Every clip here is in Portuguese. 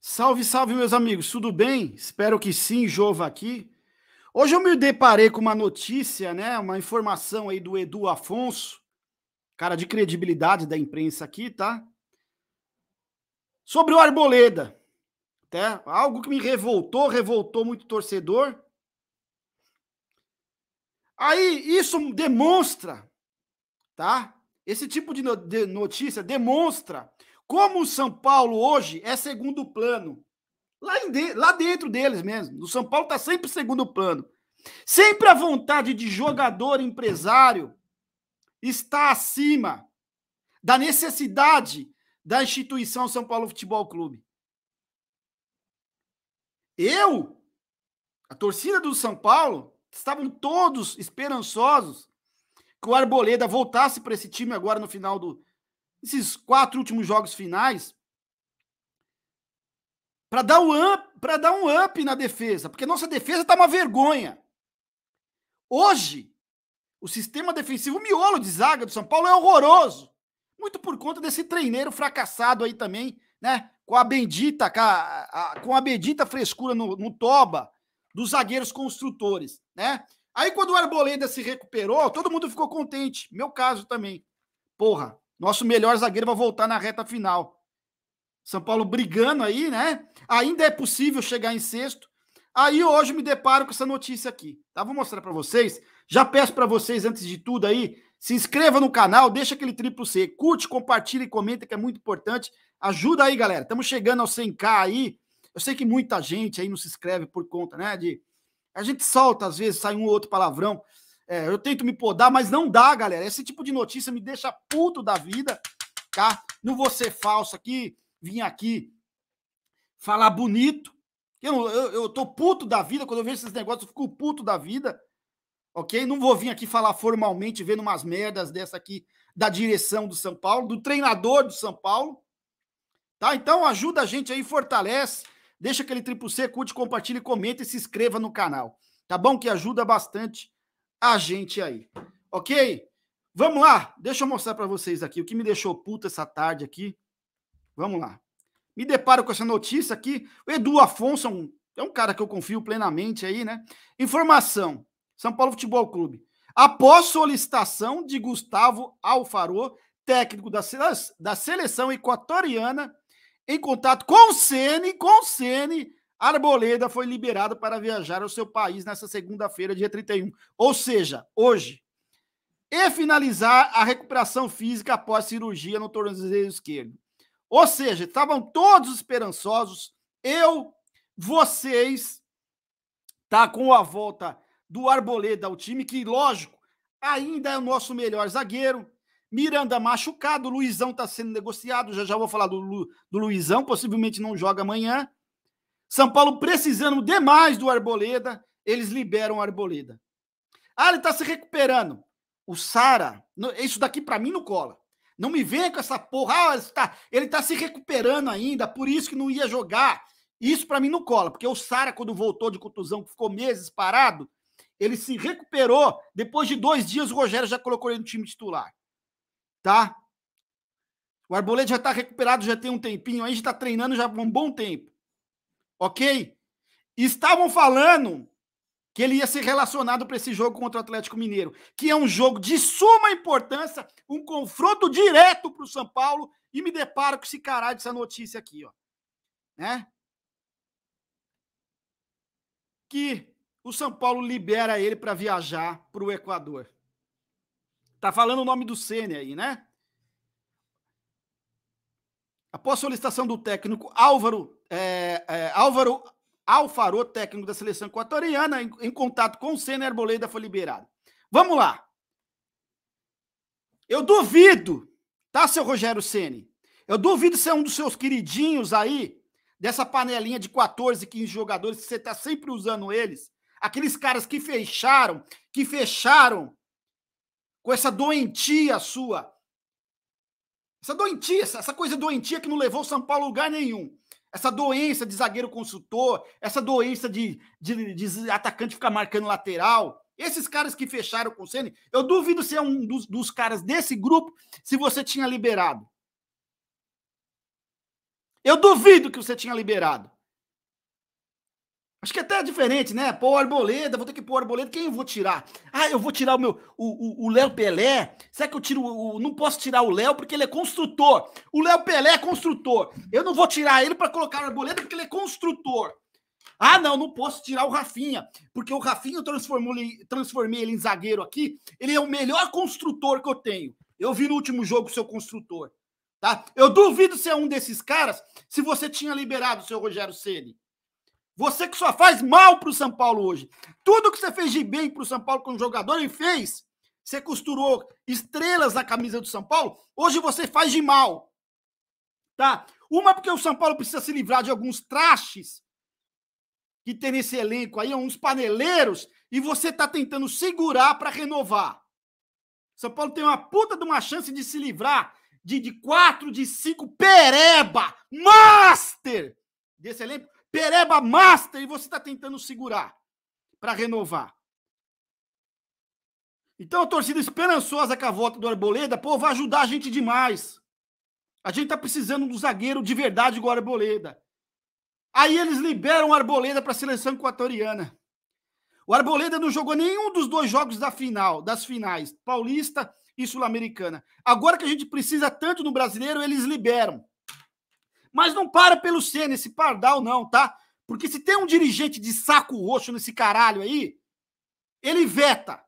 Salve, salve, meus amigos, tudo bem? Espero que sim, Jova aqui. Hoje eu me deparei com uma notícia, né? Uma informação aí do Edu Afonso, cara de credibilidade da imprensa aqui, tá? Sobre o Arboleda. Tá? Algo que me revoltou, revoltou muito torcedor. Aí isso demonstra, tá? Esse tipo de notícia demonstra como o São Paulo hoje é segundo plano. Lá, de, lá dentro deles mesmo. O São Paulo está sempre segundo plano. Sempre a vontade de jogador, empresário, está acima da necessidade da instituição São Paulo Futebol Clube. Eu, a torcida do São Paulo, estavam todos esperançosos que o Arboleda voltasse para esse time agora no final do, esses quatro últimos jogos finais para dar um up, para dar um up na defesa, porque nossa defesa tá uma vergonha. Hoje, o sistema defensivo miolo de zaga do São Paulo é horroroso, muito por conta desse treineiro fracassado aí também, né? Com a bendita, com a, a, com a bendita frescura no, no toba dos zagueiros construtores, né? Aí quando o Arboleda se recuperou, todo mundo ficou contente, meu caso também. Porra, nosso melhor zagueiro vai voltar na reta final. São Paulo brigando aí, né? Ainda é possível chegar em sexto. Aí hoje me deparo com essa notícia aqui, tá? Vou mostrar para vocês. Já peço para vocês, antes de tudo aí, se inscreva no canal, deixa aquele triplo C, curte, compartilha e comenta que é muito importante. Ajuda aí, galera. Estamos chegando ao 100k aí. Eu sei que muita gente aí não se inscreve por conta, né? De a gente solta às vezes sai um ou outro palavrão, é, eu tento me podar, mas não dá, galera. Esse tipo de notícia me deixa puto da vida, tá? Não vou ser falso aqui, vim aqui falar bonito. Eu, eu, eu tô puto da vida, quando eu vejo esses negócios, eu fico puto da vida, ok? Não vou vir aqui falar formalmente, vendo umas merdas dessa aqui da direção do São Paulo, do treinador do São Paulo, tá? Então ajuda a gente aí, fortalece, deixa aquele triplo C, curte, compartilha, comenta e se inscreva no canal, tá bom? Que ajuda bastante a gente aí. Ok? Vamos lá. Deixa eu mostrar para vocês aqui o que me deixou puta essa tarde aqui. Vamos lá. Me deparo com essa notícia aqui. O Edu Afonso é, é um cara que eu confio plenamente aí, né? Informação. São Paulo Futebol Clube. Após solicitação de Gustavo Alfaro, técnico da, da seleção equatoriana, em contato com o Ceni, com o Arboleda foi liberado para viajar ao seu país nesta segunda-feira, dia 31. Ou seja, hoje. E finalizar a recuperação física após cirurgia no tornozelo esquerdo. Ou seja, estavam todos esperançosos. Eu, vocês, tá com a volta do Arboleda ao time, que, lógico, ainda é o nosso melhor zagueiro. Miranda machucado, Luizão está sendo negociado. Já já vou falar do, do Luizão, possivelmente não joga amanhã. São Paulo precisando demais do Arboleda, eles liberam o Arboleda. Ah, ele está se recuperando. O Sara, isso daqui para mim não cola. Não me venha com essa porra. Ah, ele está tá se recuperando ainda, por isso que não ia jogar. Isso para mim não cola, porque o Sara, quando voltou de contusão, ficou meses parado, ele se recuperou. Depois de dois dias, o Rogério já colocou ele no time titular. Tá? O Arboleda já está recuperado, já tem um tempinho aí, gente está treinando já há um bom tempo ok? Estavam falando que ele ia ser relacionado para esse jogo contra o Atlético Mineiro, que é um jogo de suma importância, um confronto direto para o São Paulo, e me deparo com esse caralho dessa notícia aqui, ó. Né? Que o São Paulo libera ele para viajar para o Equador. Tá falando o nome do Ceni aí, né? Após solicitação do técnico Álvaro é, é, Álvaro Alfaro, técnico da seleção equatoriana, em, em contato com o Senna Arboleda, foi liberado. Vamos lá. Eu duvido, tá, seu Rogério Ceni? Eu duvido ser um dos seus queridinhos aí, dessa panelinha de 14, 15 jogadores, que você tá sempre usando eles. Aqueles caras que fecharam, que fecharam com essa doentia sua. Essa doentia, essa coisa doentia que não levou o São Paulo a lugar nenhum essa doença de zagueiro consultor, essa doença de, de, de atacante ficar marcando lateral. Esses caras que fecharam com o Ceni, eu duvido ser um dos, dos caras desse grupo se você tinha liberado. Eu duvido que você tinha liberado. Acho que até é diferente, né? Pô, Arboleda, vou ter que pôr Arboleda. Quem eu vou tirar? Ah, eu vou tirar o meu. O Léo Pelé. Será que eu tiro. O, não posso tirar o Léo porque ele é construtor. O Léo Pelé é construtor. Eu não vou tirar ele para colocar o Arboleda porque ele é construtor. Ah, não, não posso tirar o Rafinha, porque o Rafinha eu transformei ele em zagueiro aqui. Ele é o melhor construtor que eu tenho. Eu vi no último jogo o seu construtor. Tá? Eu duvido ser um desses caras se você tinha liberado o seu Rogério Ceni. Você que só faz mal para o São Paulo hoje. Tudo que você fez de bem para o São Paulo como jogador e fez, você costurou estrelas na camisa do São Paulo, hoje você faz de mal. Tá? Uma porque o São Paulo precisa se livrar de alguns trastes que tem nesse elenco aí, uns paneleiros, e você está tentando segurar para renovar. São Paulo tem uma puta de uma chance de se livrar de, de quatro, de cinco pereba, master desse elenco, pereba master e você está tentando segurar para renovar. Então a torcida esperançosa com a volta do Arboleda, pô, vai ajudar a gente demais. A gente está precisando do zagueiro de verdade igual o Arboleda. Aí eles liberam o Arboleda para a seleção equatoriana. O Arboleda não jogou nenhum dos dois jogos da final, das finais, paulista e sul-americana. Agora que a gente precisa tanto no brasileiro, eles liberam. Mas não para pelo C nesse pardal não, tá? Porque se tem um dirigente de saco roxo nesse caralho aí, ele veta.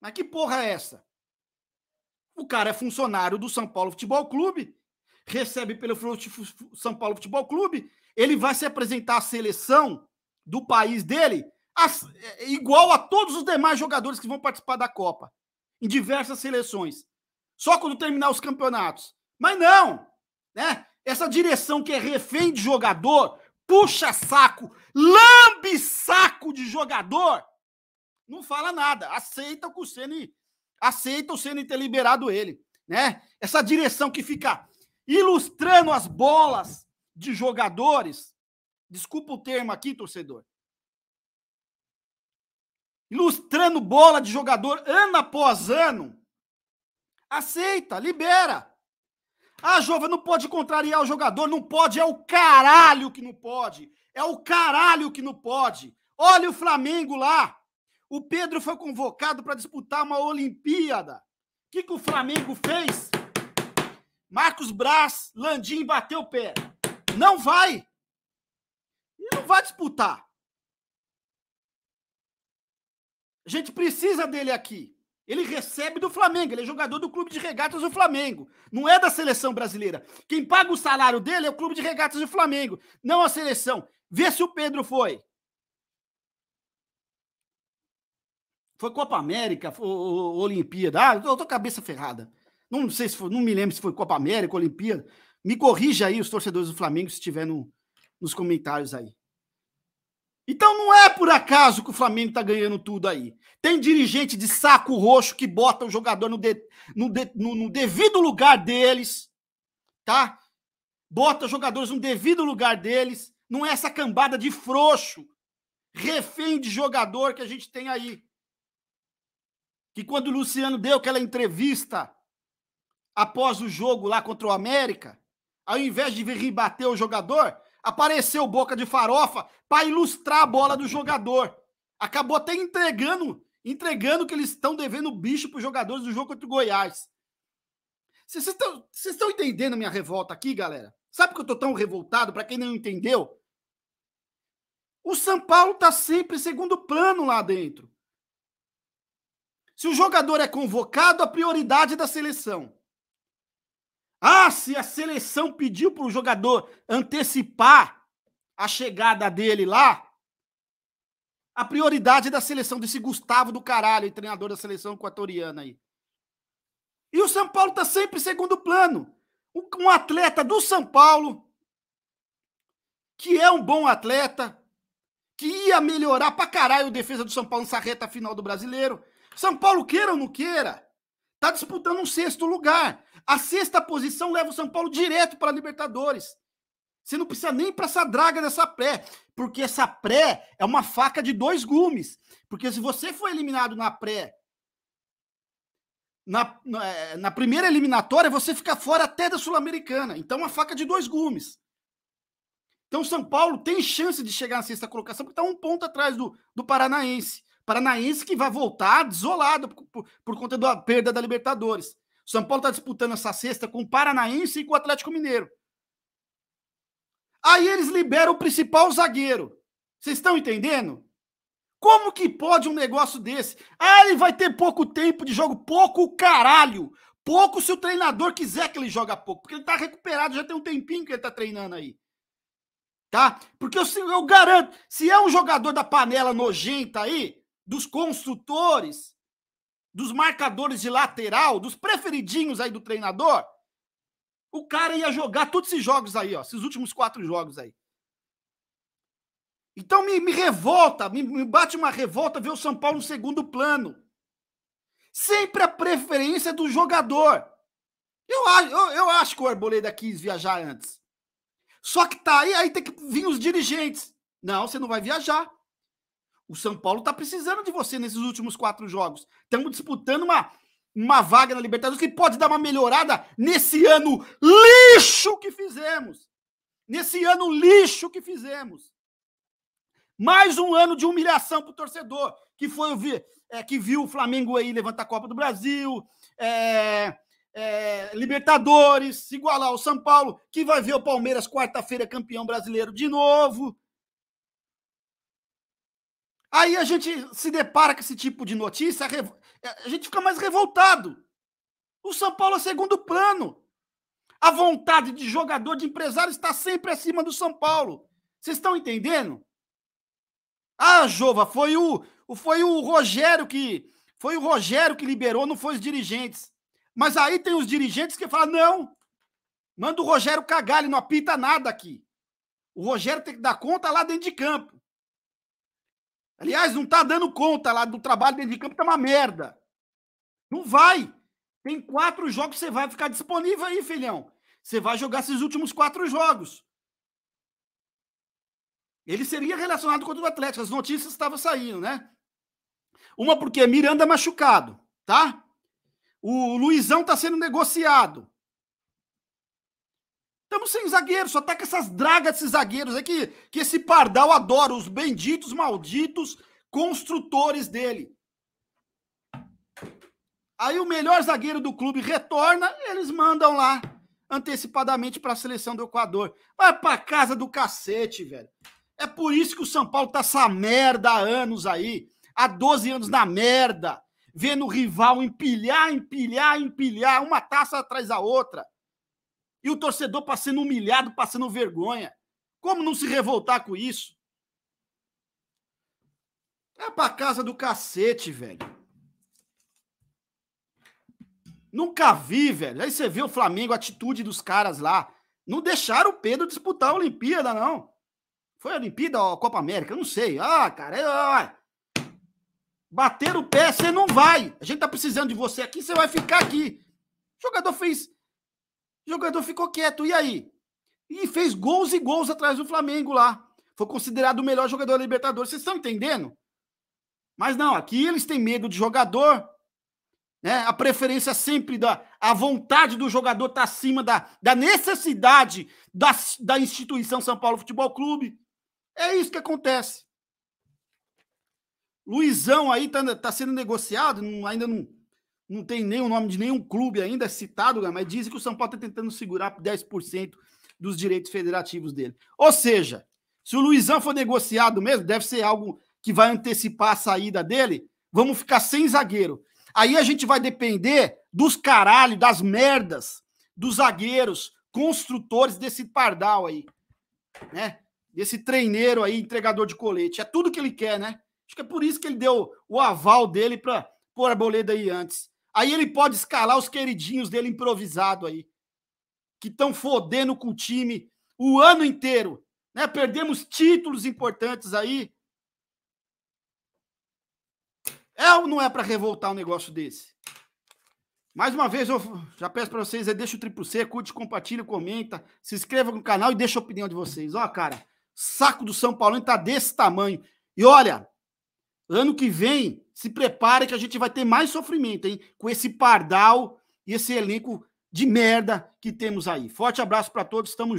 Mas que porra é essa? O cara é funcionário do São Paulo Futebol Clube, recebe pelo São Paulo Futebol Clube, ele vai se apresentar à seleção do país dele é, igual a todos os demais jogadores que vão participar da Copa, em diversas seleções. Só quando terminar os campeonatos. Mas não, né? Essa direção que é refém de jogador, puxa saco, lambe saco de jogador, não fala nada, aceita o Ceni aceita o Ceni ter liberado ele, né? Essa direção que fica ilustrando as bolas de jogadores, desculpa o termo aqui, torcedor. Ilustrando bola de jogador ano após ano, aceita, libera. Ah, Jova, não pode contrariar o jogador. Não pode, é o caralho que não pode. É o caralho que não pode. Olha o Flamengo lá. O Pedro foi convocado para disputar uma Olimpíada. O que, que o Flamengo fez? Marcos Braz, Landim bateu o pé. Não vai. não vai disputar. A gente precisa dele aqui. Ele recebe do Flamengo, ele é jogador do Clube de Regatas do Flamengo, não é da seleção brasileira. Quem paga o salário dele é o Clube de Regatas do Flamengo, não a seleção. Vê se o Pedro foi. Foi Copa América, foi, ou, Olimpíada. Ah, eu tô cabeça ferrada. Não sei se foi, não me lembro se foi Copa América, Olimpíada. Me corrija aí os torcedores do Flamengo se estiver no, nos comentários aí. Então não é por acaso que o Flamengo tá ganhando tudo aí. Tem dirigente de saco roxo que bota o jogador no, de, no, de, no, no devido lugar deles, tá? Bota jogadores no devido lugar deles. Não é essa cambada de frouxo, refém de jogador que a gente tem aí. Que quando o Luciano deu aquela entrevista após o jogo lá contra o América, ao invés de vir rebater o jogador, apareceu boca de farofa para ilustrar a bola do jogador. Acabou até entregando, entregando que eles estão devendo bicho para os jogadores do jogo contra o Goiás. Vocês estão entendendo minha revolta aqui, galera? Sabe que eu tô tão revoltado, para quem não entendeu? O São Paulo tá sempre segundo plano lá dentro. Se o jogador é convocado, a prioridade é da seleção. Ah, se a seleção pediu para o jogador antecipar a chegada dele lá, a prioridade é da seleção, desse Gustavo do caralho, treinador da seleção equatoriana aí. E o São Paulo tá sempre em segundo plano. Um atleta do São Paulo, que é um bom atleta, que ia melhorar pra caralho a defesa do São Paulo nessa reta final do brasileiro. São Paulo, queira ou não queira, Está disputando um sexto lugar. A sexta posição leva o São Paulo direto para a Libertadores. Você não precisa nem para essa draga dessa pré, porque essa pré é uma faca de dois gumes. Porque se você for eliminado na pré, na, é, na, primeira eliminatória, você fica fora até da Sul-Americana. Então, é uma faca de dois gumes. Então, o São Paulo tem chance de chegar na sexta colocação, porque está um ponto atrás do, do Paranaense. Paranaense que vai voltar desolado por, por, por conta da perda da Libertadores. O São Paulo está disputando essa sexta com o Paranaense e com o Atlético Mineiro. Aí eles liberam o principal zagueiro. Vocês estão entendendo? Como que pode um negócio desse? Ah, ele vai ter pouco tempo de jogo. Pouco caralho! Pouco se o treinador quiser que ele joga pouco, porque ele tá recuperado, já tem um tempinho que ele tá treinando aí. Tá? Porque eu, eu garanto, se é um jogador da panela nojenta aí, dos construtores, dos marcadores de lateral, dos preferidinhos aí do treinador, o cara ia jogar todos esses jogos aí, ó, esses últimos quatro jogos aí. Então me, me revolta, me, me bate uma revolta ver o São Paulo no segundo plano. Sempre a preferência do jogador. Eu, eu, eu acho que o Arboleda quis viajar antes. Só que tá aí, aí tem que vir os dirigentes. Não, você não vai viajar. O São Paulo está precisando de você nesses últimos quatro jogos. Estamos disputando uma, uma vaga na Libertadores que pode dar uma melhorada nesse ano lixo que fizemos. Nesse ano lixo que fizemos. Mais um ano de humilhação para o torcedor, que foi é, que viu o Flamengo aí levantar a Copa do Brasil, é, é, Libertadores, igualar o São Paulo, que vai ver o Palmeiras quarta-feira campeão brasileiro de novo. Aí a gente se depara com esse tipo de notícia, a gente fica mais revoltado. O São Paulo é segundo plano. A vontade de jogador, de empresário está sempre acima do São Paulo. Vocês estão entendendo? Ah, Jova, foi o, foi o Rogério que foi o Rogério que liberou, não foi os dirigentes. Mas aí tem os dirigentes que falam: "Não, manda o Rogério cagar, ele não apita nada aqui. O Rogério tem que dar conta lá dentro de campo. Aliás, não tá dando conta lá do trabalho dentro de campo, tá uma merda. Não vai. Tem quatro jogos que você vai ficar disponível aí, filhão. Você vai jogar esses últimos quatro jogos. Ele seria relacionado com o Atlético. As notícias estavam saindo, né? Uma porque Miranda machucado, tá? O Luizão tá sendo negociado. Estamos sem zagueiro, só tá com essas dragas desses zagueiros aí que, esse pardal adora, os benditos, malditos construtores dele. Aí o melhor zagueiro do clube retorna, e eles mandam lá antecipadamente para a seleção do Equador. Vai para casa do cacete, velho. É por isso que o São Paulo tá essa merda há anos aí, há 12 anos na merda, vendo o rival empilhar, empilhar, empilhar, uma taça atrás da outra. E o torcedor passando humilhado, passando vergonha. Como não se revoltar com isso? É pra casa do cacete, velho. Nunca vi, velho. Aí você vê o Flamengo, a atitude dos caras lá. Não deixaram o Pedro disputar a Olimpíada, não. Foi a Olimpíada ou a Copa América? Eu não sei. Ah, cara. Ah. Bater o pé, você não vai. A gente tá precisando de você aqui, você vai ficar aqui. O jogador fez o jogador ficou quieto. E aí? E fez gols e gols atrás do Flamengo lá. Foi considerado o melhor jogador da Libertadores. Vocês estão entendendo? Mas não, aqui eles têm medo de jogador. Né? A preferência sempre da. A vontade do jogador está acima da, da necessidade da, da instituição São Paulo Futebol Clube. É isso que acontece. Luizão aí está tá sendo negociado, não, ainda não, não tem nem o nome de nenhum clube ainda citado, mas dizem que o São Paulo está tentando segurar 10% dos direitos federativos dele. Ou seja, se o Luizão for negociado mesmo, deve ser algo que vai antecipar a saída dele, vamos ficar sem zagueiro. Aí a gente vai depender dos caralho, das merdas, dos zagueiros, construtores desse pardal aí, né? Desse treineiro aí, entregador de colete. É tudo que ele quer, né? Acho que é por isso que ele deu o aval dele para pôr a boleda aí antes. Aí ele pode escalar os queridinhos dele improvisado aí, que estão fodendo com o time o ano inteiro. Né? Perdemos títulos importantes aí. É ou não é para revoltar um negócio desse? Mais uma vez, eu já peço para vocês, é, deixa o triplo C, curte, compartilha, comenta, se inscreva no canal e deixa a opinião de vocês. Ó, cara, saco do São Paulo tá desse tamanho. E olha, Ano que vem, se prepare que a gente vai ter mais sofrimento, hein? Com esse pardal e esse elenco de merda que temos aí. Forte abraço para todos, estamos